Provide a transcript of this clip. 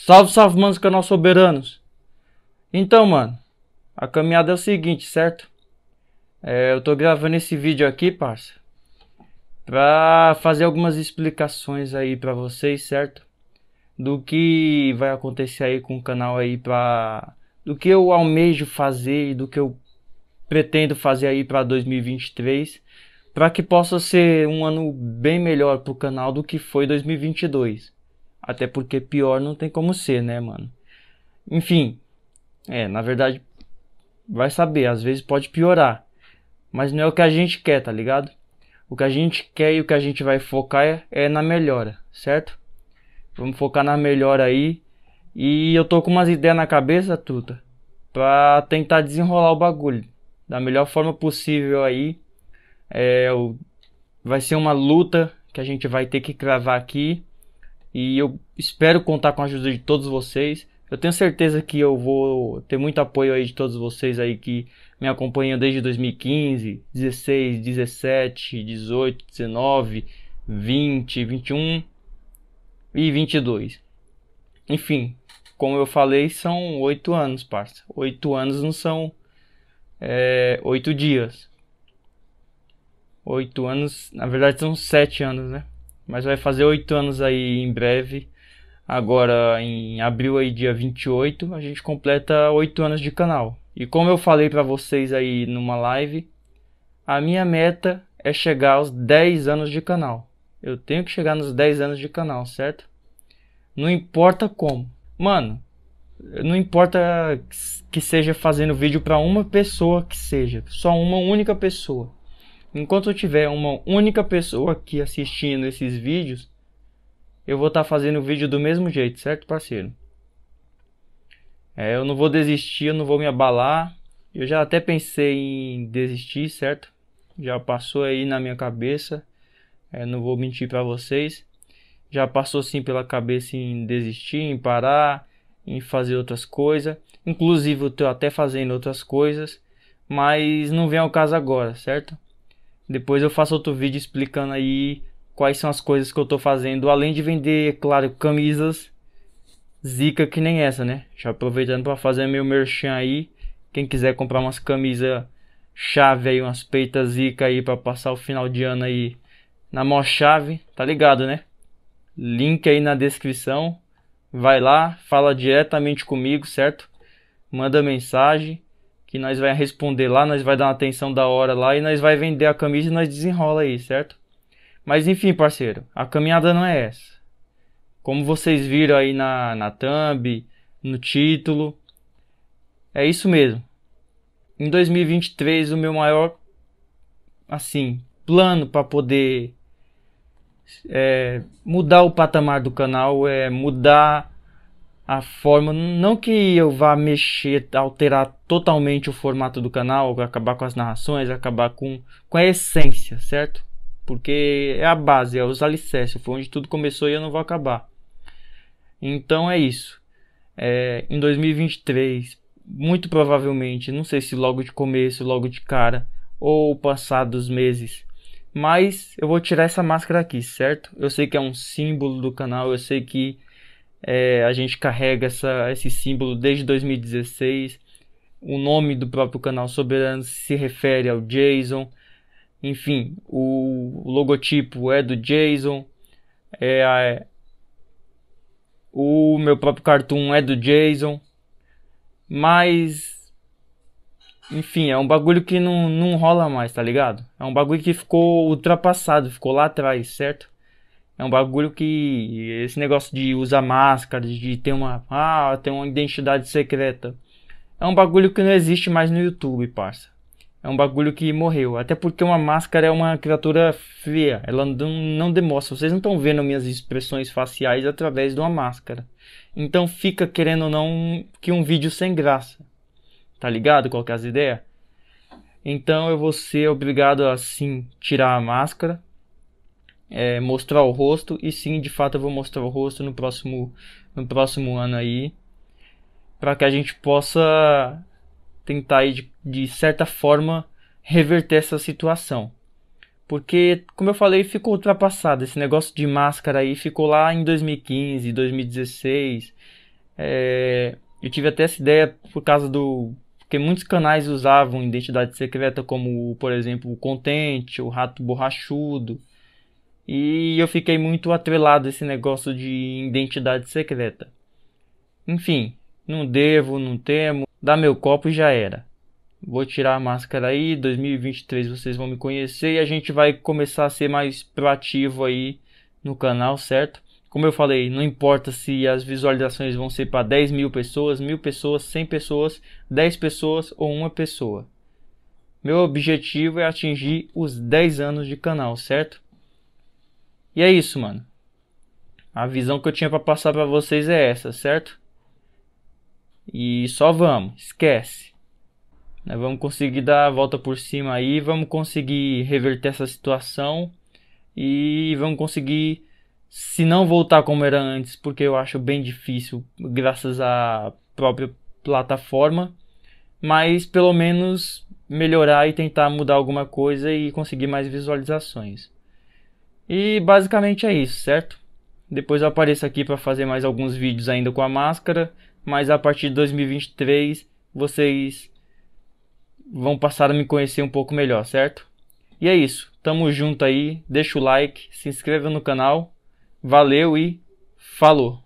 Salve, salve, manos canal Soberanos. Então, mano, a caminhada é o seguinte, certo? É, eu tô gravando esse vídeo aqui, parça, pra fazer algumas explicações aí pra vocês, certo? Do que vai acontecer aí com o canal aí pra... Do que eu almejo fazer e do que eu pretendo fazer aí pra 2023 para que possa ser um ano bem melhor pro canal do que foi 2022. Até porque pior não tem como ser, né, mano? Enfim, é, na verdade, vai saber, às vezes pode piorar. Mas não é o que a gente quer, tá ligado? O que a gente quer e o que a gente vai focar é, é na melhora, certo? Vamos focar na melhora aí. E eu tô com umas ideias na cabeça, Tuta, pra tentar desenrolar o bagulho da melhor forma possível aí. É, o, vai ser uma luta que a gente vai ter que cravar aqui e eu espero contar com a ajuda de todos vocês. Eu tenho certeza que eu vou ter muito apoio aí de todos vocês aí que me acompanham desde 2015, 16, 17, 18, 19, 20, 21 e 22. Enfim, como eu falei, são oito anos, parça. Oito anos não são é, oito é, dias. Oito anos, na verdade são sete anos, né? Mas vai fazer oito anos aí em breve. Agora em abril aí, dia 28, a gente completa oito anos de canal. E como eu falei para vocês aí numa live, a minha meta é chegar aos 10 anos de canal. Eu tenho que chegar nos 10 anos de canal, certo? Não importa como. Mano, não importa que seja fazendo vídeo para uma pessoa que seja, só uma única pessoa. Enquanto eu tiver uma única pessoa aqui assistindo esses vídeos, eu vou estar tá fazendo o vídeo do mesmo jeito, certo, parceiro? É, eu não vou desistir, eu não vou me abalar. Eu já até pensei em desistir, certo? Já passou aí na minha cabeça. É, não vou mentir para vocês. Já passou sim pela cabeça em desistir, em parar, em fazer outras coisas. Inclusive, eu tô até fazendo outras coisas. Mas não vem ao caso agora, certo? Depois eu faço outro vídeo explicando aí quais são as coisas que eu tô fazendo, além de vender, é claro, camisas zica que nem essa, né? Já aproveitando para fazer meu merchan aí, quem quiser comprar umas camisas chave aí, umas peitas zica aí para passar o final de ano aí na mó chave, tá ligado, né? Link aí na descrição. Vai lá, fala diretamente comigo, certo? Manda mensagem que nós vai responder lá, nós vai dar uma atenção da hora lá e nós vai vender a camisa e nós desenrola aí, certo? Mas enfim, parceiro, a caminhada não é essa. Como vocês viram aí na, na thumb, no título, é isso mesmo. Em 2023, o meu maior, assim, plano para poder é, mudar o patamar do canal é mudar a forma, não que eu vá mexer, alterar totalmente o formato do canal, acabar com as narrações, acabar com, com a essência, certo? Porque é a base, é os alicerces, foi onde tudo começou e eu não vou acabar. Então é isso. É, em 2023, muito provavelmente, não sei se logo de começo, logo de cara, ou passados meses, mas eu vou tirar essa máscara aqui, certo? Eu sei que é um símbolo do canal, eu sei que é, a gente carrega essa, esse símbolo desde 2016. O nome do próprio canal Soberano se refere ao JSON. Enfim, o logotipo é do JSON. É, o meu próprio cartoon é do JSON. Mas. Enfim, é um bagulho que não, não rola mais, tá ligado? É um bagulho que ficou ultrapassado, ficou lá atrás, certo? É um bagulho que. Esse negócio de usar máscara, de ter uma. Ah, ter uma identidade secreta. É um bagulho que não existe mais no YouTube, parça. É um bagulho que morreu. Até porque uma máscara é uma criatura fria. Ela não, não demonstra. Vocês não estão vendo minhas expressões faciais através de uma máscara. Então fica querendo ou não que um vídeo sem graça. Tá ligado? Qual que é as ideias? Então eu vou ser obrigado a sim tirar a máscara é, mostrar o rosto e sim, de fato, eu vou mostrar o rosto no próximo, no próximo ano aí, para que a gente possa tentar aí, de, de certa forma reverter essa situação. Porque, como eu falei, ficou ultrapassado. Esse negócio de máscara aí ficou lá em 2015, 2016. É, eu tive até essa ideia por causa do. Porque muitos canais usavam identidade secreta, como, por exemplo, o Contente, o Rato Borrachudo. E eu fiquei muito atrelado a esse negócio de identidade secreta. Enfim, não devo, não temo, dá meu copo e já era. Vou tirar a máscara aí, 2023 vocês vão me conhecer e a gente vai começar a ser mais proativo aí no canal, certo? Como eu falei, não importa se as visualizações vão ser para 10 mil pessoas, mil pessoas, 100 pessoas, 10 pessoas ou uma pessoa. Meu objetivo é atingir os 10 anos de canal, certo? E é isso, mano. A visão que eu tinha para passar para vocês é essa, certo? E só vamos, esquece. Nós né, vamos conseguir dar a volta por cima aí, vamos conseguir reverter essa situação e vamos conseguir se não voltar como era antes, porque eu acho bem difícil graças à própria plataforma, mas pelo menos melhorar e tentar mudar alguma coisa e conseguir mais visualizações. E basicamente é isso, certo? Depois eu apareço aqui para fazer mais alguns vídeos ainda com a máscara, mas a partir de 2023 vocês vão passar a me conhecer um pouco melhor, certo? E é isso, tamo junto aí, deixa o like, se inscreva no canal, valeu e falou!